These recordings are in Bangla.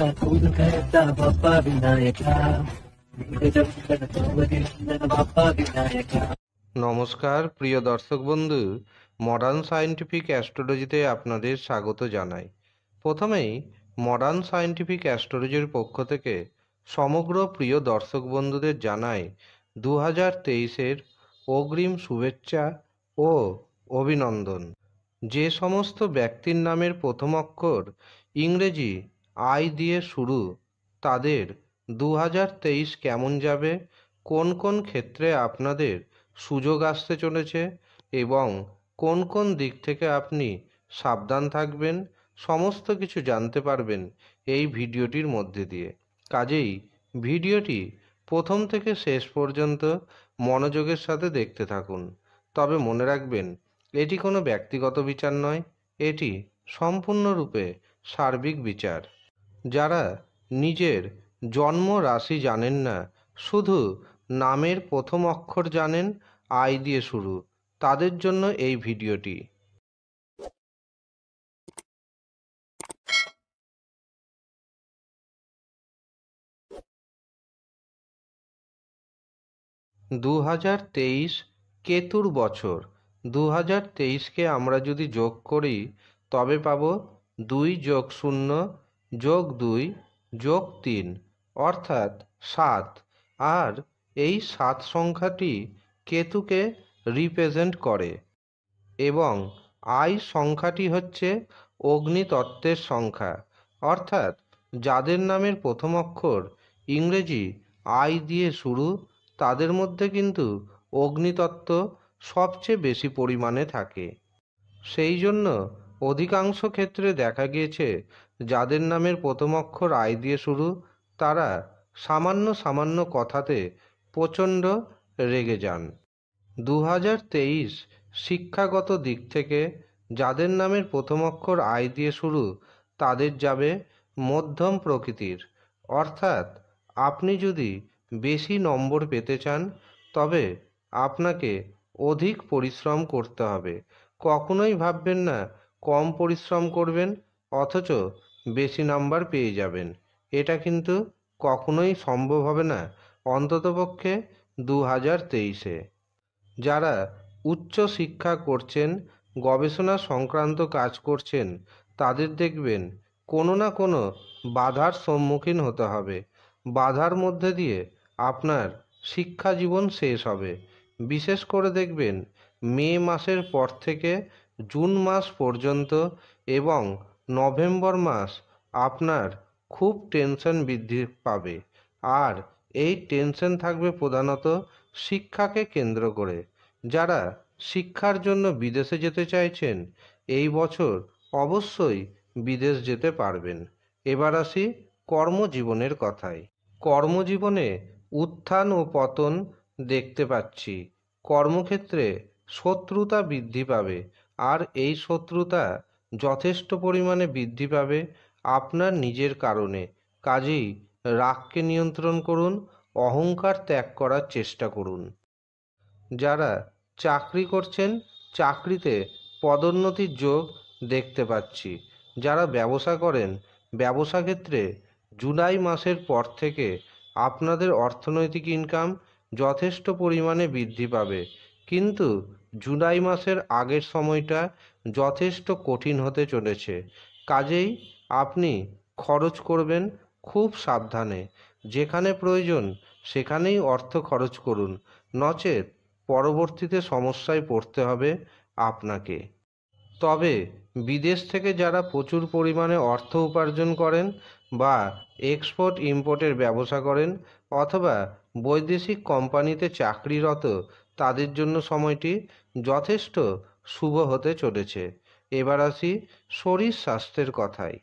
নমস্কার প্রিয় দর্শক বন্ধু মডার্ন সায়েন্টিফিক অ্যাস্ট্রোলজিতে আপনাদের স্বাগত জানাই প্রথমেই মডার্ন সায়েন্টিফিক অ্যাস্ট্রোলজির পক্ষ থেকে সমগ্র প্রিয় দর্শক বন্ধুদের জানাই দু হাজার তেইশের অগ্রিম শুভেচ্ছা ও অভিনন্দন যে সমস্ত ব্যক্তির নামের প্রথম অক্ষর ইংরেজি আয় দিয়ে শুরু তাদের দু হাজার তেইশ কেমন যাবে কোন কোন ক্ষেত্রে আপনাদের সুযোগ আসতে চলেছে এবং কোন কোন দিক থেকে আপনি সাবধান থাকবেন সমস্ত কিছু জানতে পারবেন এই ভিডিওটির মধ্যে দিয়ে কাজেই ভিডিওটি প্রথম থেকে শেষ পর্যন্ত মনোযোগের সাথে দেখতে থাকুন তবে মনে রাখবেন এটি কোনো ব্যক্তিগত বিচার নয় এটি সম্পূর্ণরূপে সার্বিক বিচার যারা নিজের জন্ম রাশি জানেন না শুধু নামের প্রথম অক্ষর জানেন আই দিয়ে শুরু তাদের জন্য এই ভিডিওটি দু হাজার তেইশ কেতুর বছর দু হাজার তেইশকে আমরা যদি যোগ করি তবে পাব দুই যোগ শূন্য যোগ দুই যোগ তিন অর্থাৎ সাত আর এই সাত সংখ্যাটি কেতুকে রিপ্রেজেন্ট করে এবং আই সংখ্যাটি হচ্ছে অগ্নিতত্ত্বের সংখ্যা অর্থাৎ যাদের নামের প্রথম অক্ষর ইংরেজি আই দিয়ে শুরু তাদের মধ্যে কিন্তু অগ্নিতত্ত্ব সবচেয়ে বেশি পরিমাণে থাকে সেই জন্য অধিকাংশ ক্ষেত্রে দেখা গিয়েছে যাদের নামের প্রথম অক্ষর আয় দিয়ে শুরু তারা সামান্য সামান্য কথাতে প্রচণ্ড রেগে যান দু শিক্ষাগত দিক থেকে যাদের নামের প্রথম অক্ষর আয় দিয়ে শুরু তাদের যাবে মধ্যম প্রকৃতির অর্থাৎ আপনি যদি বেশি নম্বর পেতে চান তবে আপনাকে অধিক পরিশ্রম করতে হবে কখনোই ভাববেন না কম পরিশ্রম করবেন অথচ বেশি নাম্বার পেয়ে যাবেন এটা কিন্তু কখনোই সম্ভব হবে না অন্ততপক্ষে দু হাজার তেইশে যারা উচ্চ শিক্ষা করছেন গবেষণা সংক্রান্ত কাজ করছেন তাদের দেখবেন কোনো না কোনো বাধার সম্মুখীন হতে হবে বাধার মধ্যে দিয়ে আপনার শিক্ষা জীবন শেষ হবে বিশেষ করে দেখবেন মে মাসের পর থেকে জুন মাস পর্যন্ত এবং নভেম্বর মাস আপনার খুব টেনশন বৃদ্ধি পাবে আর এই টেনশন থাকবে প্রধানত শিক্ষাকে কেন্দ্র করে যারা শিক্ষার জন্য বিদেশে যেতে চাইছেন এই বছর অবশ্যই বিদেশ যেতে পারবেন এবার আসি কর্মজীবনের কথায় কর্মজীবনে উত্থান ও পতন দেখতে পাচ্ছি কর্মক্ষেত্রে শত্রুতা বৃদ্ধি পাবে আর এই শত্রুতা যথেষ্ট পরিমাণে বৃদ্ধি পাবে আপনার নিজের কারণে কাজেই রাগকে নিয়ন্ত্রণ করুন অহংকার ত্যাগ করার চেষ্টা করুন যারা চাকরি করছেন চাকরিতে পদোন্নতির যোগ দেখতে পাচ্ছি যারা ব্যবসা করেন ব্যবসা ক্ষেত্রে জুলাই মাসের পর থেকে আপনাদের অর্থনৈতিক ইনকাম যথেষ্ট পরিমাণে বৃদ্ধি পাবে কিন্তু জুলাই মাসের আগের সময়টা যথেষ্ট কঠিন হতে চলেছে কাজেই আপনি খরচ করবেন খুব সাবধানে যেখানে প্রয়োজন সেখানেই অর্থ খরচ করুন নচেত পরবর্তীতে সমস্যায় পড়তে হবে আপনাকে তবে বিদেশ থেকে যারা প্রচুর পরিমাণে অর্থ উপার্জন করেন বা এক্সপোর্ট ইম্পোর্টের ব্যবসা করেন অথবা বৈদেশিক কোম্পানিতে চাকরিরত তাদের জন্য সময়টি যথেষ্ট শুভ হতে চলেছে এবার আসি শরীর স্বাস্থ্যের কথায়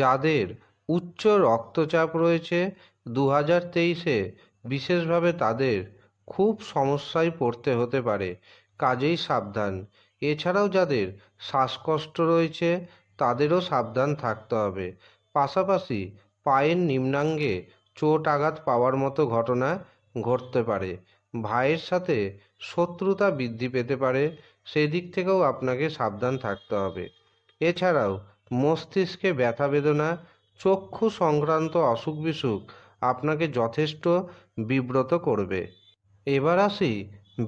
যাদের উচ্চ রক্তচাপ রয়েছে দু হাজার তেইশে বিশেষভাবে তাদের খুব সমস্যায় পড়তে হতে পারে কাজেই সাবধান এছাড়াও যাদের শ্বাসকষ্ট রয়েছে তাদেরও সাবধান থাকতে হবে পাশাপাশি পায়ের নিম্নাঙ্গে চোট আঘাত পাওয়ার মতো ঘটনা ঘটতে পারে ভাইয়ের সাথে শত্রুতা বৃদ্ধি পেতে পারে সেদিক থেকেও আপনাকে সাবধান থাকতে হবে এছাড়াও মস্তিষ্কে ব্যথা বেদনা চক্ষু সংক্রান্ত অসুখ বিসুখ আপনাকে যথেষ্ট বিব্রত করবে এবার আসি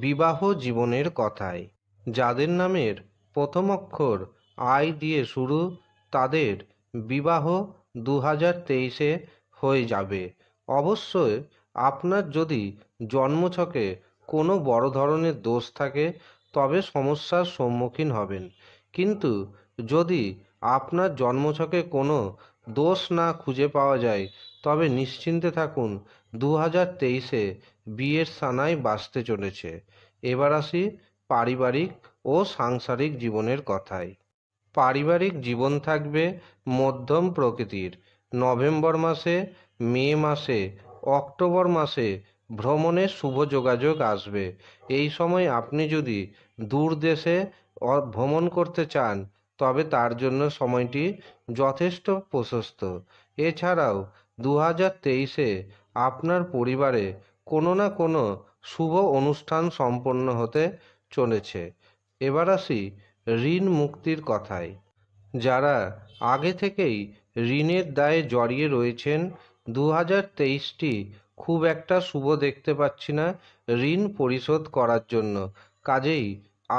বিবাহ জীবনের কথায় যাদের নামের প্রথম অক্ষর আই দিয়ে শুরু তাদের বিবাহ দু হাজার তেইশে হয়ে যাবে অবশ্যই আপনার যদি জন্মছকে কোনো বড় ধরনের দোষ থাকে তবে সমস্যার সম্মুখীন হবেন কিন্তু যদি আপনার জন্মছকে কোনো দোষ না খুঁজে পাওয়া যায় তবে নিশ্চিন্তে থাকুন দু হাজার তেইশে বিয়ের সানায় বাঁচতে চলেছে এবার আসি পারিবারিক ও সাংসারিক জীবনের কথায় পারিবারিক জীবন থাকবে মধ্যম প্রকৃতির নভেম্বর মাসে মে মাসে অক্টোবর মাসে ভ্রমণের শুভ যোগাযোগ আসবে এই সময় আপনি যদি দূর দেশে ভ্রমণ করতে চান তবে তার জন্য সময়টি যথেষ্ট প্রশস্ত এছাড়াও দু হাজার তেইশে আপনার পরিবারে কোনো না কোনো শুভ অনুষ্ঠান সম্পন্ন হতে চলেছে এবার আসি ঋণ মুক্তির কথায় যারা আগে থেকেই ঋণের দায়ে জড়িয়ে রয়েছেন দু হাজার তেইশটি খুব একটা শুভ দেখতে পাচ্ছি না ঋণ পরিশোধ করার জন্য কাজেই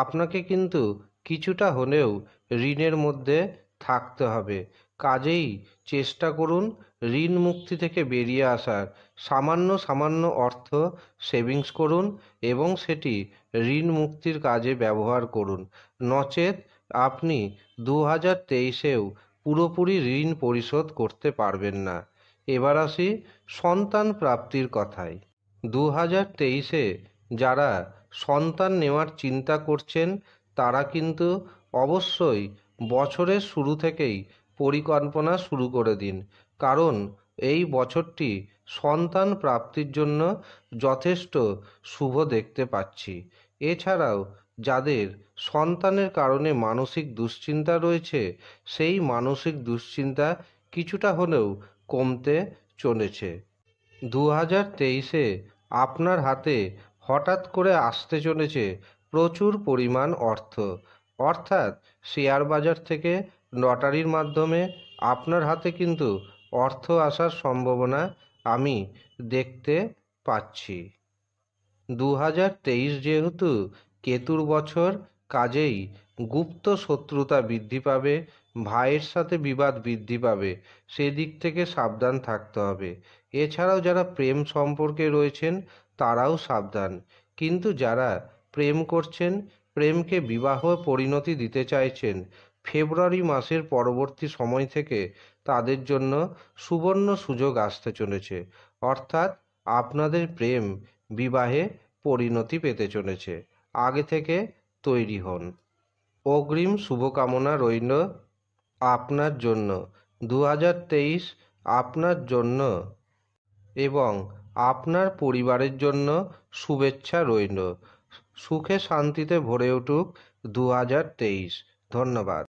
আপনাকে কিন্তু কিছুটা হলেও ঋণের মধ্যে থাকতে হবে কাজেই চেষ্টা করুন ঋণ মুক্তি থেকে বেরিয়ে আসার সামান্য সামান্য অর্থ সেভিংস করুন এবং সেটি ঋণ মুক্তির কাজে ব্যবহার করুন নচেত আপনি দু হাজার তেইশেও পুরোপুরি ঋণ পরিশোধ করতে পারবেন না এবার আসি সন্তান প্রাপ্তির কথায় দু হাজার তেইশে যারা সন্তান নেওয়ার চিন্তা করছেন তারা কিন্তু অবশ্যই বছরের শুরু থেকেই পরিকল্পনা শুরু করে দিন কারণ এই বছরটি সন্তান প্রাপ্তির জন্য যথেষ্ট শুভ দেখতে পাচ্ছি এছাড়াও যাদের সন্তানের কারণে মানসিক দুশ্চিন্তা রয়েছে সেই মানসিক দুশ্চিন্তা কিছুটা হলেও কমতে চলেছে দু হাজার তেইশে আপনার হাতে হঠাৎ করে আসতে চলেছে প্রচুর পরিমাণ অর্থ অর্থাৎ শেয়ার বাজার থেকে লটারির মাধ্যমে আপনার হাতে কিন্তু অর্থ আসার সম্ভাবনা আমি দেখতে পাচ্ছি দু হাজার তেইশ যেহেতু কেতুর বছর কাজেই গুপ্ত শত্রুতা বৃদ্ধি পাবে ভাইয়ের সাথে বিবাদ বৃদ্ধি পাবে সেদিক থেকে সাবধান থাকতে হবে এছাড়াও যারা প্রেম সম্পর্কে রয়েছেন তারাও সাবধান কিন্তু যারা প্রেম করছেন প্রেমকে বিবাহ পরিণতি দিতে চাইছেন ফেব্রুয়ারি মাসের পরবর্তী সময় থেকে তাদের জন্য সুবর্ণ সুযোগ আসতে চলেছে অর্থাৎ আপনাদের প্রেম বিবাহে পরিণতি পেতে চলেছে আগে থেকে তৈরি হন অগ্রিম শুভকামনা রইল আপনার জন্য দু আপনার জন্য এবং আপনার পরিবারের জন্য শুভেচ্ছা রইল সুখে শান্তিতে ভরে উঠুক দু ধন্যবাদ